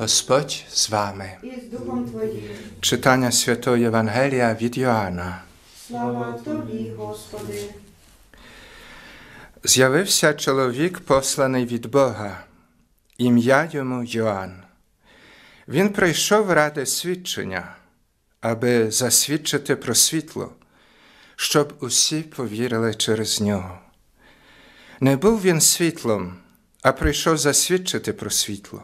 Господь з вами. І з Духом Твоїм. Читання святої Євангелія від Йоанна. Слава Тобі, Господи. З'явився чоловік, посланий від Бога, ім'я йому Йоанн. Він прийшов ради свідчення, аби засвідчити про світло, щоб усі повірили через нього. Не був він світлом, а прийшов засвідчити про світло.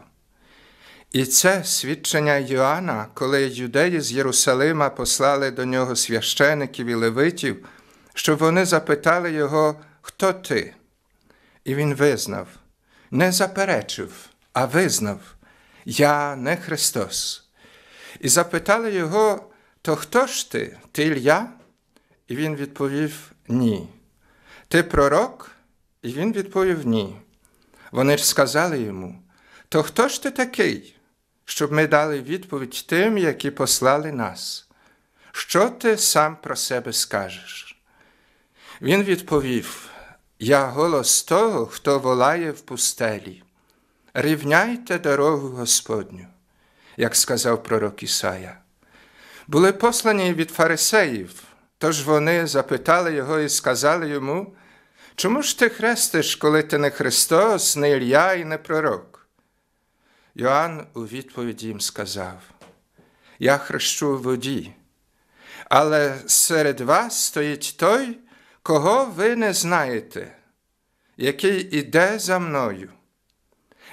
І це свідчення Йоанна, коли юдеї з Єрусалима послали до нього священиків і левитів, щоб вони запитали його, хто ти? І він визнав, не заперечив, а визнав, Я не Христос. І запитали його, то хто ж ти? Ти Ілья? І він відповів ні. Ти пророк? І він відповів ні. Вони ж сказали йому: То хто ж ти такий? щоб ми дали відповідь тим, які послали нас. Що ти сам про себе скажеш? Він відповів: Я голос того, хто волає в пустелі. Рівняйте дорогу Господню, як сказав пророк Ісая. Були послані від фарисеїв, тож вони запитали його і сказали йому: Чому ж ти хрестиш, коли ти не Христос, не Ілья і не пророк? Йоанн у відповіді їм сказав: Я хрещу в воді, але серед вас стоїть той, кого ви не знаєте, який іде за мною.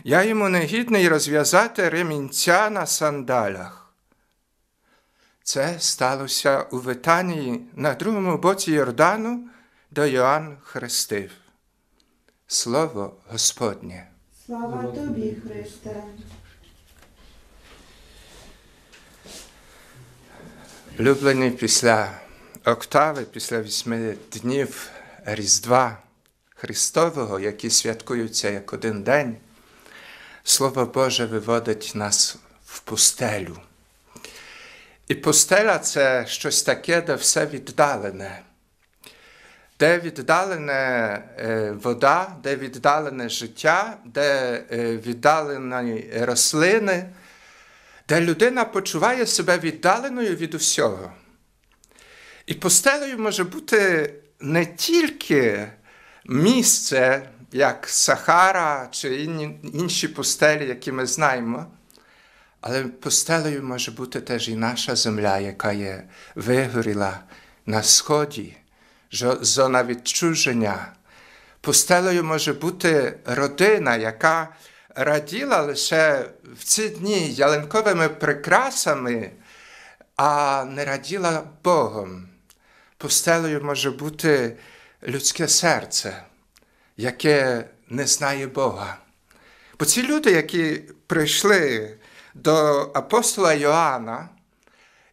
Я йому негідний розв'язати ремінця на сандалях. Це сталося у Витанії на другому боці Йордану, де Йоанн хрестив. Слово Господнє. Слава тобі, Христе. Люблені після октави, після вісьми днів Різдва Христового, які святкуються як один день, Слово Боже виводить нас в пустелю. І пустеля це щось таке, де все віддалене де віддалена е, вода, де віддалене життя, де е, віддалені рослини, де людина почуває себе віддаленою від усього. І постелею може бути не тільки місце, як Сахара чи інші постелі, які ми знаємо. Але постелею може бути теж і наша земля, яка є вигоріла на сході зона відчуження. Пустелею може бути родина, яка раділа лише в ці дні ялинковими прикрасами, а не раділа Богом. Пустелею може бути людське серце, яке не знає Бога. Бо ці люди, які прийшли до апостола Йоанна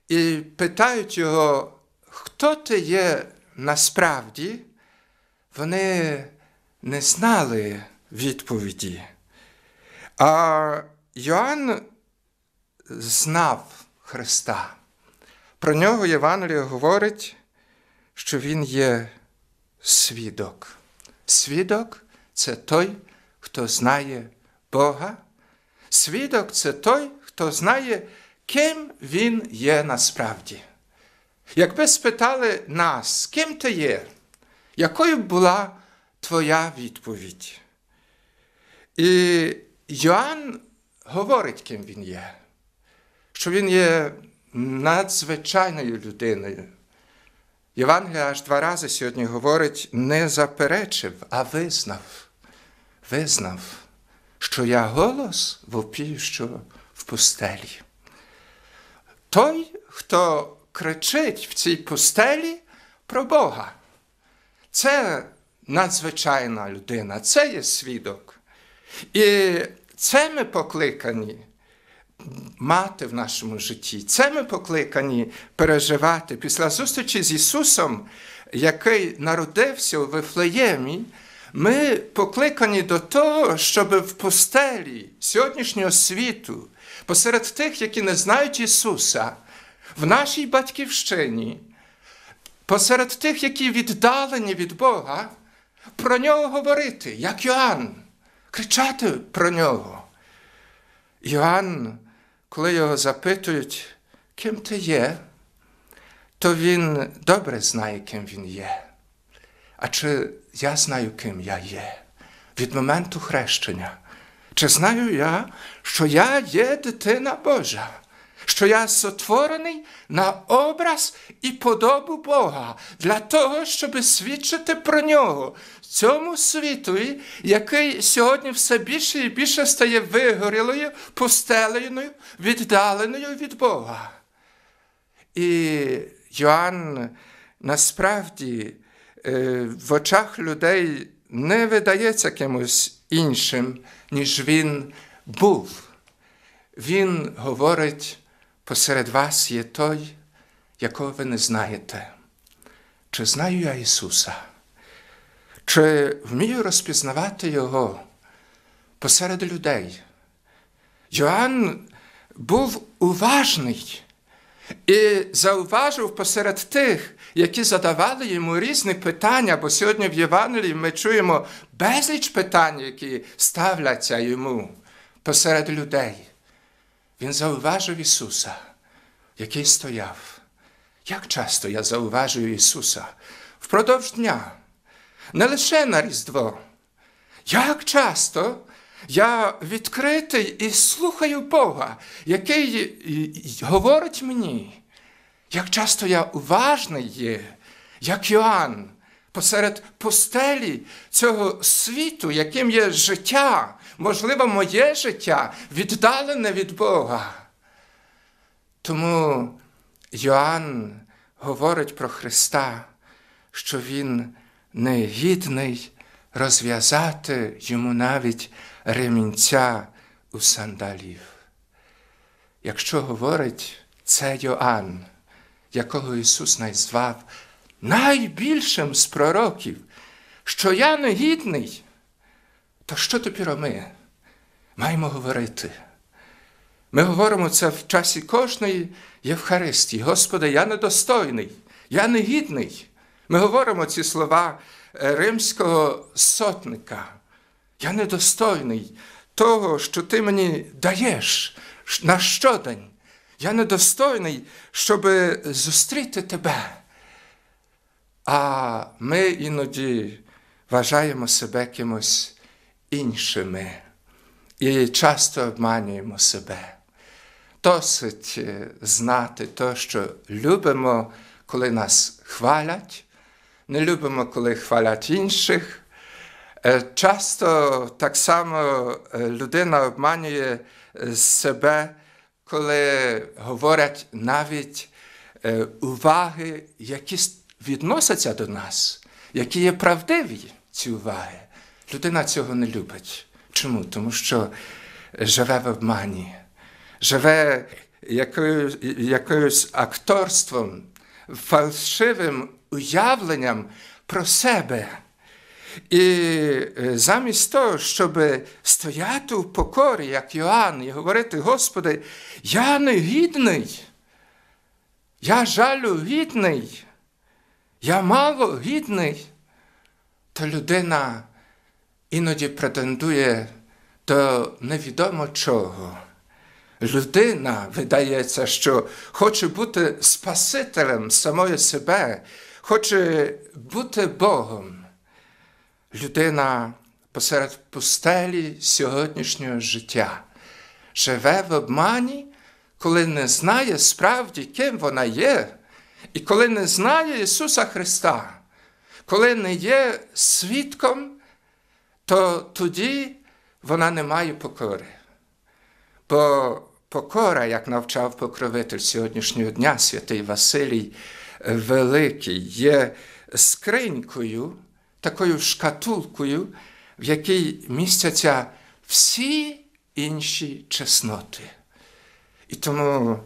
і питають його, хто ти є насправді вони не знали відповіді. А Йоанн знав Христа. Про нього Євангелія говорить, що Він є свідок. Свідок це той, хто знає Бога. Свідок це той, хто знає, ким він є насправді. Якби спитали нас, ким ти є, якою була твоя відповідь? І Йоанн говорить, ким він є, що він є надзвичайною людиною. Євангелія аж два рази сьогодні говорить, не заперечив, а визнав, визнав, що я голос вопію, що в пустелі. Той, хто кричить в цій пустелі про Бога. Це надзвичайна людина, це є свідок. І це ми покликані мати в нашому житті. Це ми покликані переживати після зустрічі з Ісусом, який народився у Вифлеємі. Ми покликані до того, щоб в постелі сьогоднішнього світу, посеред тих, які не знають Ісуса, в нашій батьківщині, посеред тих, які віддалені від Бога, про нього говорити, як Йоанн, кричати про нього. Йоанн, коли його запитують, ким ти є, то він добре знає, ким він є. А чи я знаю, ким я є від моменту хрещення? Чи знаю я, що я є дитина Божа? що я сотворений на образ і подобу Бога для того, щоб свідчити про нього цьому світу, який сьогодні все більше і більше стає вигорілою, постеленою, віддаленою від Бога. І Йоанн насправді е, в очах людей не видається кимось іншим, ніж він був. Він говорить Посеред вас є той, якого ви не знаєте. Чи знаю я Ісуса? Чи вмію розпізнавати Його посеред людей? Йоанн був уважний і зауважив посеред тих, які задавали йому різні питання, бо сьогодні в Євангелії ми чуємо безліч питань, які ставляться йому посеред людей. Він зауважив Ісуса, який стояв. Як часто я зауважую Ісуса впродовж дня, не лише на Різдво. Як часто я відкритий і слухаю Бога, який говорить мені, як часто я уважний є, як Йоанн, посеред постелі цього світу, яким є життя, можливо, моє життя віддалене від Бога. Тому Йоанн говорить про Христа, що Він негідний розв'язати йому навіть ремінця у сандалів. Якщо говорить це Йоанн, якого Ісус назвав найбільшим з пророків, що я негідний, та що тепер ми маємо говорити? Ми говоримо це в часі кожної Євхаристії. Господи, я недостойний, я негідний. Ми говоримо ці слова е, римського сотника. Я недостойний того, що ти мені даєш на щодень. Я недостойний, щоб зустріти тебе. А ми іноді вважаємо себе кимось іншими і часто обманюємо себе. Досить е, знати те, що любимо, коли нас хвалять, не любимо, коли хвалять інших. Е, часто так само е, людина обманює себе, коли говорять навіть уваги, які відносяться до нас, які є правдиві ці уваги. Людина цього не любить. Чому? Тому що живе в обмані, живе якою, якоюсь акторством, фальшивим уявленням про себе. І е, замість того, щоб стояти в покорі, як Йоанн, і говорити, Господи, я негідний, я жалю гідний, я мало гідний, то людина іноді претендує до невідомо чого. Людина, видається, що хоче бути Спасителем самої себе, хоче бути Богом. Людина посеред пустелі сьогоднішнього життя живе в обмані, коли не знає справді, ким вона є, і коли не знає Ісуса Христа, коли не є свідком то тоді вона не має покори. Бо покора, як навчав покровитель сьогоднішнього дня, святий Василій Великий, є скринькою, такою шкатулкою, в якій містяться всі інші чесноти. І тому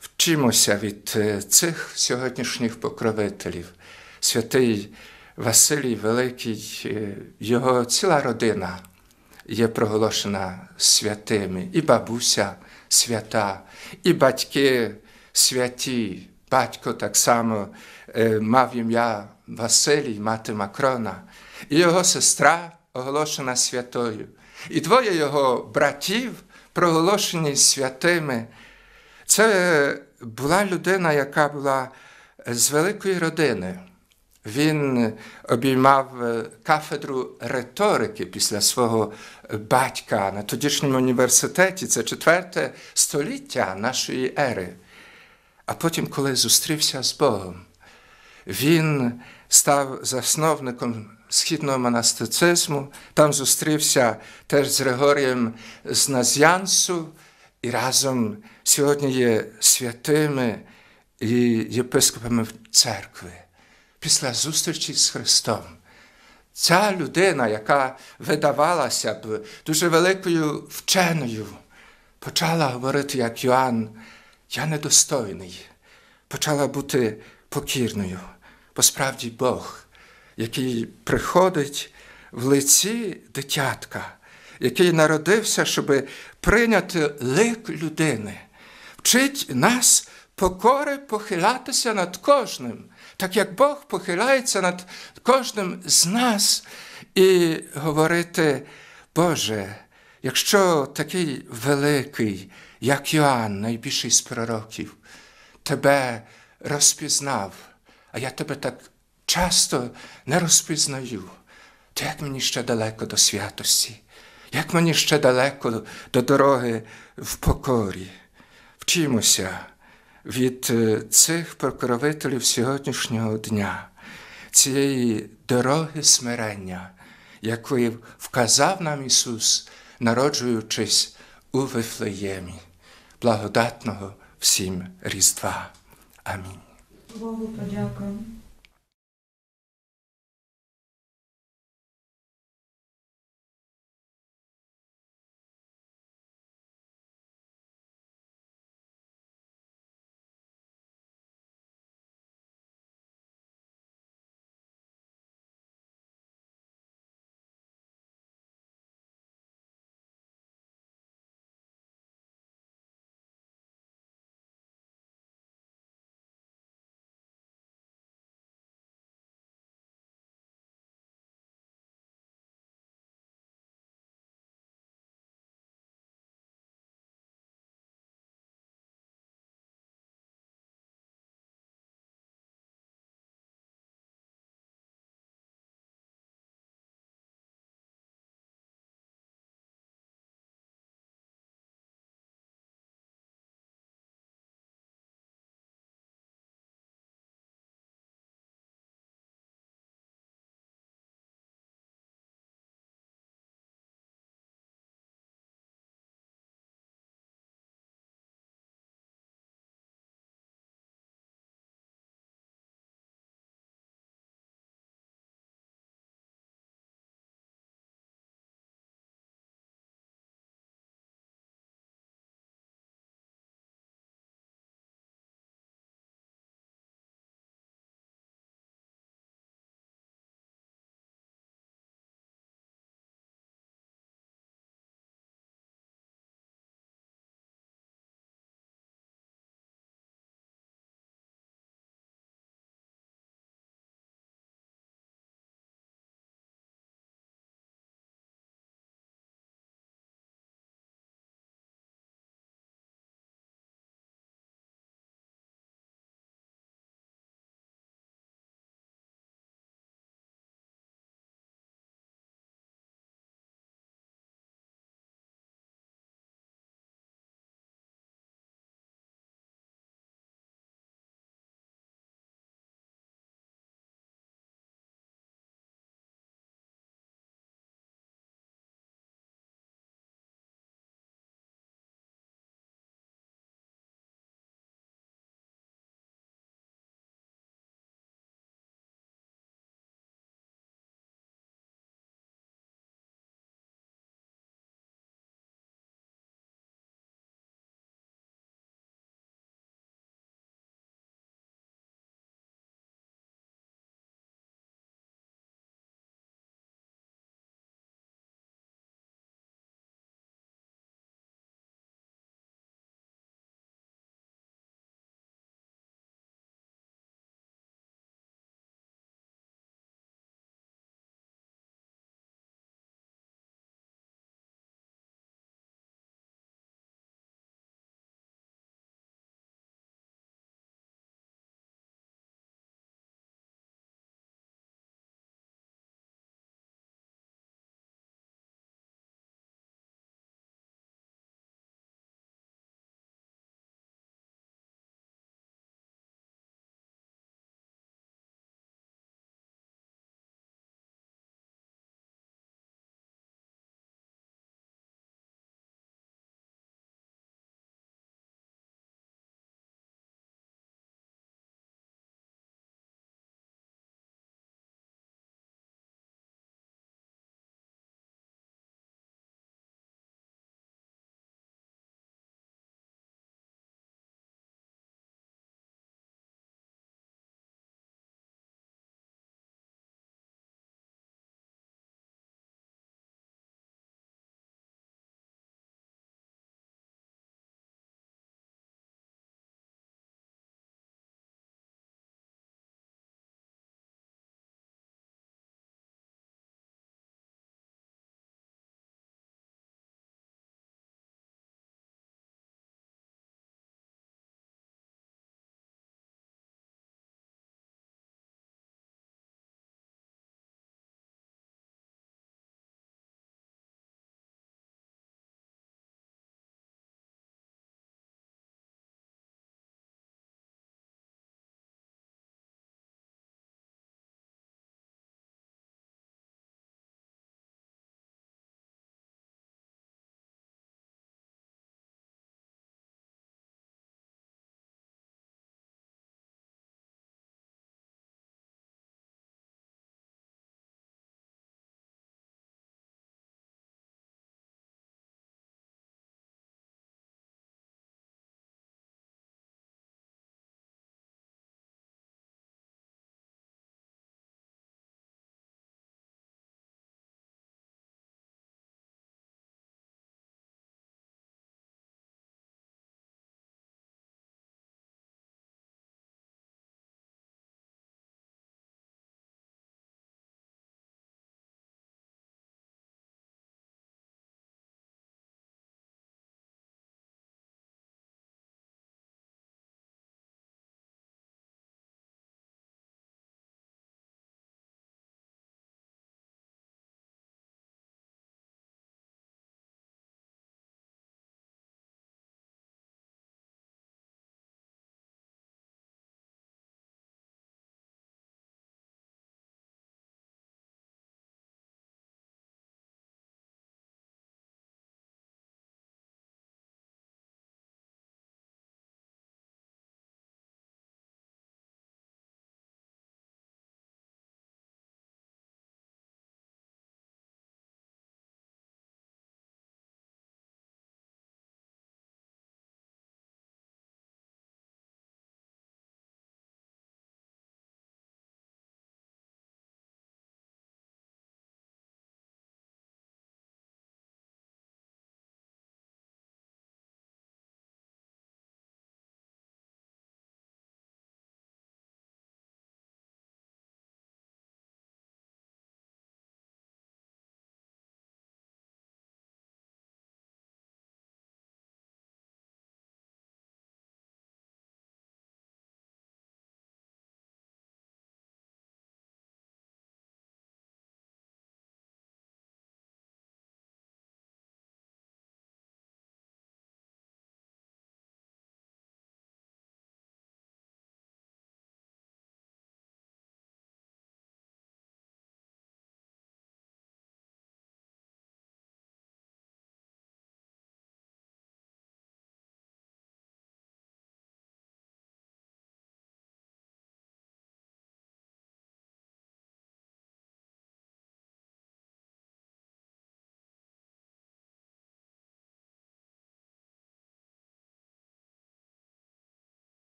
вчимося від е, цих сьогоднішніх покровителів, святий. Василій Великий, е, його ціла родина є проголошена святими, і бабуся свята, і батьки святі. Батько так само е, мав ім'я Василій, мати Макрона, і його сестра оголошена святою. І двоє його братів проголошені святими. Це була людина, яка була з великої родини. Він е, обіймав е, кафедру риторики після свого е, батька на тодішньому університеті, це четверте століття нашої ери. А потім, коли зустрівся з Богом, він став засновником східного монастицизму, там зустрівся теж з Григорієм з Назянсу, і разом сьогодні є святими і єпископами церкви після зустрічі з Христом. Ця людина, яка видавалася б дуже великою вченою, почала говорити, як Йоанн, я недостойний, почала бути покірною. Бо справді Бог, який приходить в лиці дитятка, який народився, щоб прийняти лик людини, вчить нас покори похилятися над кожним так як Бог похиляється над кожним з нас і говорити, Боже, якщо такий великий, як Йоанн, найбільший з пророків, тебе розпізнав, а я тебе так часто не розпізнаю, то як мені ще далеко до святості, як мені ще далеко до дороги в покорі, вчимося від е, цих прокровителів сьогоднішнього дня, цієї дороги смирення, якої вказав нам Ісус, народжуючись у Вифлеємі, благодатного всім Різдва. Амінь. Богу подякуємо.